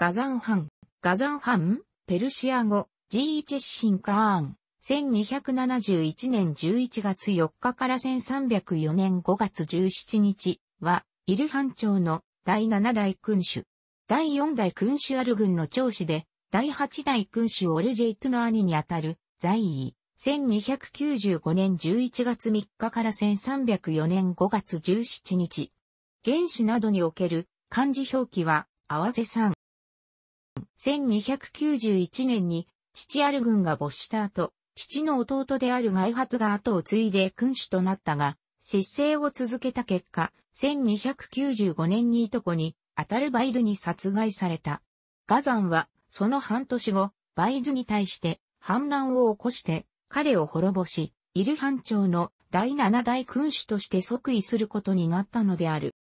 ガザンハン、ガザンハン、ペルシア語、ジェ1シンカーン、1271年11月4日から1304年5月17日は、イルハン朝の第7代君主。第4代君主アル軍の長子で、第8代君主オルジェイトの兄にあたる、在位。1295年11月3日から1304年5月17日。原子などにおける漢字表記は合わせ3、1291年に父アル軍が没した後、父の弟である外発が後を継いで君主となったが、失政を続けた結果、1295年にいとこに、アタルバイドに殺害された。ガザンは、その半年後、バイドに対して反乱を起こして、彼を滅ぼし、イルハン朝の第七代君主として即位することになったのである。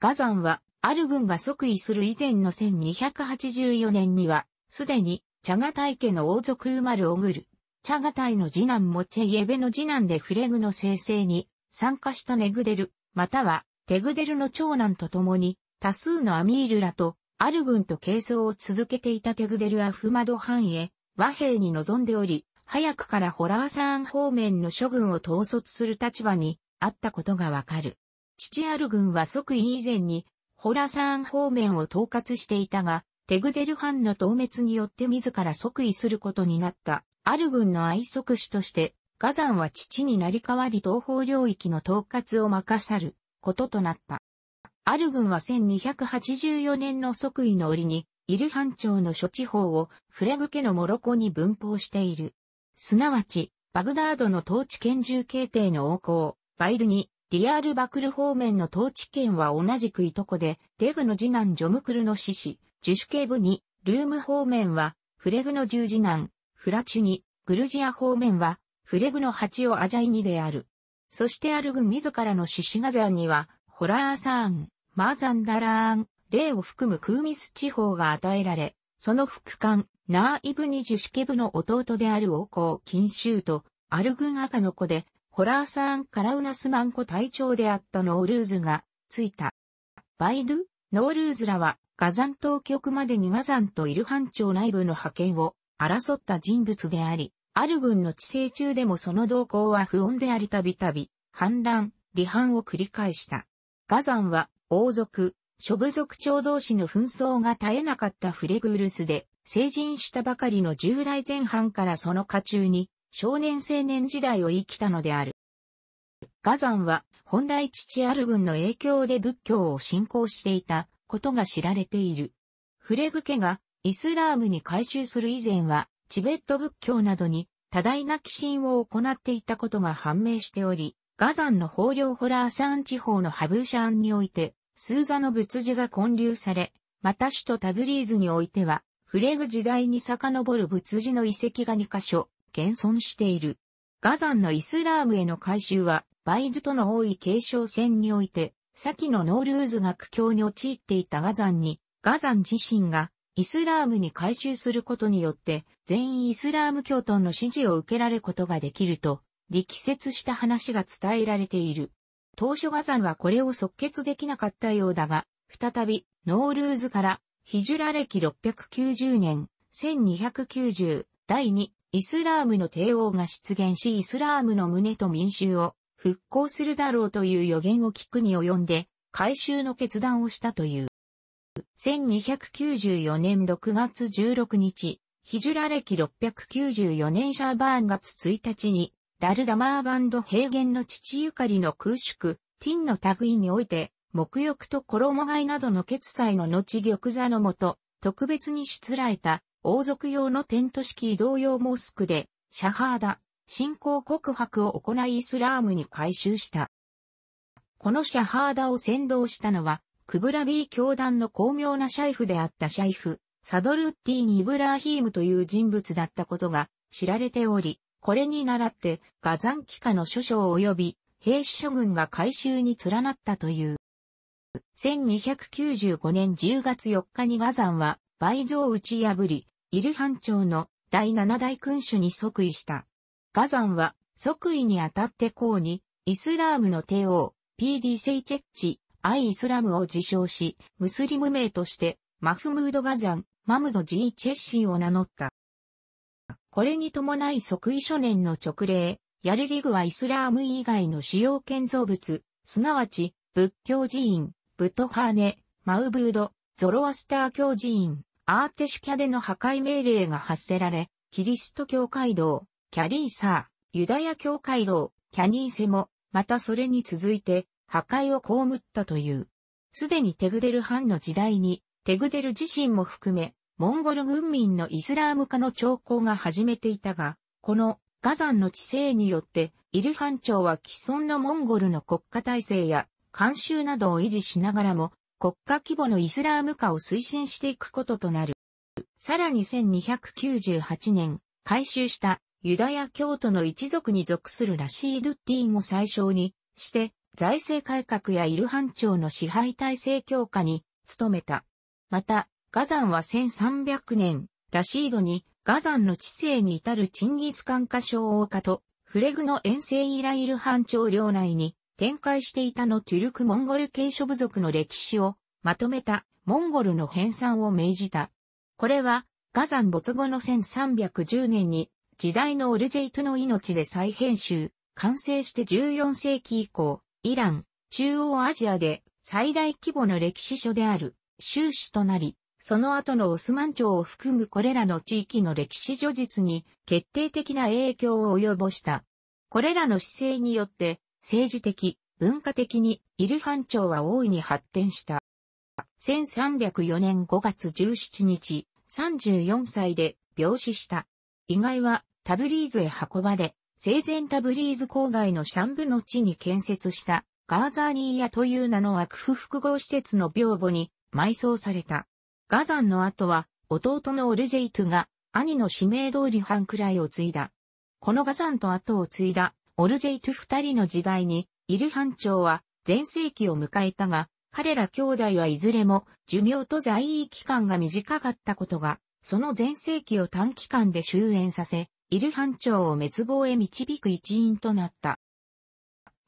ガザンはアル軍が即位する以前の1284年には、すでに、チャガタイ家の王族ウマル・オグル、チャガタイの次男モチェイエベの次男でフレグの生成に参加したネグデル、またはテグデルの長男と共に多数のアミールらとアル軍と継装を続けていたテグデルアフマド藩へ和平に臨んでおり、早くからホラーサーン方面の諸軍を統率する立場にあったことがわかる。父ある軍は即位以前にホラサーン方面を統括していたが、テグデルハンの倒滅によって自ら即位することになった、アル軍の愛即主として、ガザンは父になり代わり東方領域の統括を任さることとなった。アル軍は1284年の即位の折に、イルハン朝の諸地方をフレグ家のモロコに分封している。すなわち、バグダードの統治権重形態の王行、バイルに、リアールバクル方面の統治権は同じくいとこで、レグの次男ジョムクルの死子、ジュシュケブに、ルーム方面は、フレグの十次男、フラチュに、グルジア方面は、フレグの八をアジャイニである。そしてアルグ自らのシシガザーには、ホラーサーン、マーザンダラーン、霊を含むクーミス地方が与えられ、その副官、ナーイブにジュシケブの弟である王侯金州と、アルグン赤の子で、ホラーサーン・カラウナスマンコ隊長であったノールーズが、ついた。バイドゥ、ノールーズらは、ガザン当局までにガザンとイルハン朝内部の派遣を争った人物であり、ある軍の治世中でもその動向は不穏でありたびたび、反乱、離反を繰り返した。ガザンは、王族、諸部族長同士の紛争が絶えなかったフレグルスで、成人したばかりの10代前半からその家中に、少年青年時代を生きたのである。ガザンは本来父ある軍の影響で仏教を信仰していたことが知られている。フレグ家がイスラームに改宗する以前はチベット仏教などに多大な寄進を行っていたことが判明しており、ガザンの法領ホラー山地方のハブーシャンにおいて、スーザの仏寺が建立され、また首都タブリーズにおいては、フレグ時代に遡る仏寺の遺跡が2カ所、現存している。ガザンのイスラームへの改修は、バイドとの多い継承戦において、先のノールーズが苦境に陥っていたガザンに、ガザン自身がイスラームに改修することによって、全員イスラーム教徒の支持を受けられることができると、力説した話が伝えられている。当初ガザンはこれを即決できなかったようだが、再び、ノールーズから、ヒジュラ歴690年、1290、第2、イスラームの帝王が出現しイスラームの胸と民衆を復興するだろうという予言を聞くに及んで、改修の決断をしたという。1294年6月16日、ヒジュラ歴694年シャーバーン月1日に、ダルダマーバンド平原の父ゆかりの空宿、ティンの類において、沐浴と衣替えなどの決裁の後玉座のもと、特別に出られた王族用のテント式移動用モスクで、シャハーダ、信仰告白を行いイスラームに改修した。このシャハーダを先導したのは、クブラビー教団の巧妙なシャイフであったシャイフ、サドルッティーニ・イブラーヒームという人物だったことが知られており、これに倣ってガザンキ下の諸将及び兵士諸軍が改修に連なったという。1295年10月4日にガザンは倍増打ち破り、イルハン朝の第七代君主に即位した。ガザンは即位にあたって公に、イスラームの帝王、PD セイチェッチ、アイ・イスラムを自称し、ムスリム名として、マフムード・ガザン、マムド・ジー・チェッシンを名乗った。これに伴い即位初年の直令、ヤルギグはイスラーム以外の主要建造物、すなわち、仏教寺院、ブトハーネ、マウブード、ゾロアスター教寺院、アーテシュキャでの破壊命令が発せられ、キリスト教会堂、キャリーサー、ユダヤ教会堂、キャニーセも、またそれに続いて、破壊を被ったという。すでにテグデル藩の時代に、テグデル自身も含め、モンゴル軍民のイスラーム化の兆候が始めていたが、このガザンの知性によって、イルハン朝は既存のモンゴルの国家体制や慣習などを維持しながらも、国家規模のイスラーム化を推進していくこととなる。さらに1298年、改修したユダヤ教徒の一族に属するラシードッティンを最小にして、財政改革やイルハン朝の支配体制強化に努めた。また、ガザンは1300年、ラシードにガザンの知性に至るチンギスカン化症王家と、フレグの遠征以来イルハン朝領内に展開していたのトゥルクモンゴル系諸部族の歴史をまとめたモンゴルの編纂を命じた。これは、ガザン没後の1310年に、時代のオルジェイトの命で再編集、完成して14世紀以降、イラン、中央アジアで最大規模の歴史書である、終始となり、その後のオスマン朝を含むこれらの地域の歴史叙述に決定的な影響を及ぼした。これらの姿勢によって、政治的、文化的にイルハン朝は大いに発展した。1304年5月17日、34歳で病死した。意外はタブリーズへ運ばれ、生前タブリーズ郊外のシャンブの地に建設したガーザーニーヤという名の悪不複合施設の病母に埋葬された。ガザンの後は弟のオルジェイトが兄の指名通りンくらいを継いだ。このガザンと後を継いだオルジェイト二人の時代に、イル班長は全盛期を迎えたが、彼ら兄弟はいずれも寿命と在位期間が短かったことが、その全盛期を短期間で終焉させ、イル班長を滅亡へ導く一因となった。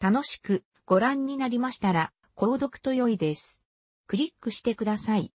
楽しくご覧になりましたら、購読と良いです。クリックしてください。